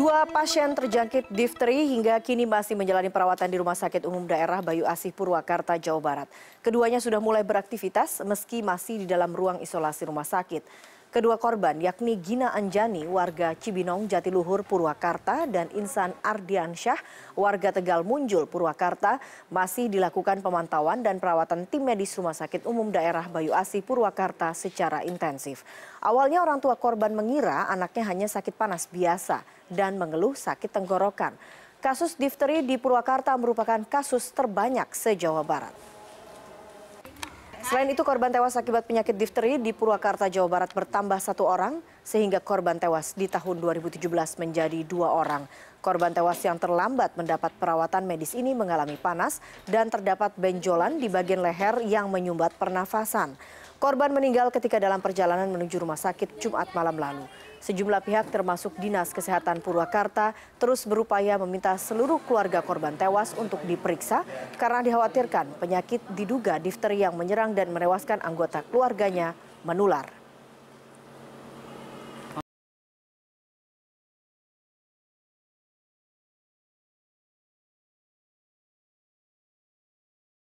Dua pasien terjangkit difteri hingga kini masih menjalani perawatan di Rumah Sakit Umum Daerah Bayu Asih Purwakarta, Jawa Barat. Keduanya sudah mulai beraktivitas meski masih di dalam ruang isolasi rumah sakit. Kedua korban yakni Gina Anjani warga Cibinong Jatiluhur Purwakarta dan Insan Ardiansyah warga Tegal Munjul Purwakarta masih dilakukan pemantauan dan perawatan tim medis Rumah Sakit Umum Daerah Bayu Asih Purwakarta secara intensif. Awalnya orang tua korban mengira anaknya hanya sakit panas biasa dan mengeluh sakit tenggorokan. Kasus difteri di Purwakarta merupakan kasus terbanyak se-Jawa Barat. Selain itu korban tewas akibat penyakit difteri di Purwakarta, Jawa Barat bertambah satu orang sehingga korban tewas di tahun 2017 menjadi dua orang. Korban tewas yang terlambat mendapat perawatan medis ini mengalami panas dan terdapat benjolan di bagian leher yang menyumbat pernafasan. Korban meninggal ketika dalam perjalanan menuju rumah sakit Jumat malam lalu. Sejumlah pihak termasuk Dinas Kesehatan Purwakarta terus berupaya meminta seluruh keluarga korban tewas untuk diperiksa karena dikhawatirkan penyakit diduga difteri yang menyerang dan menewaskan anggota keluarganya menular.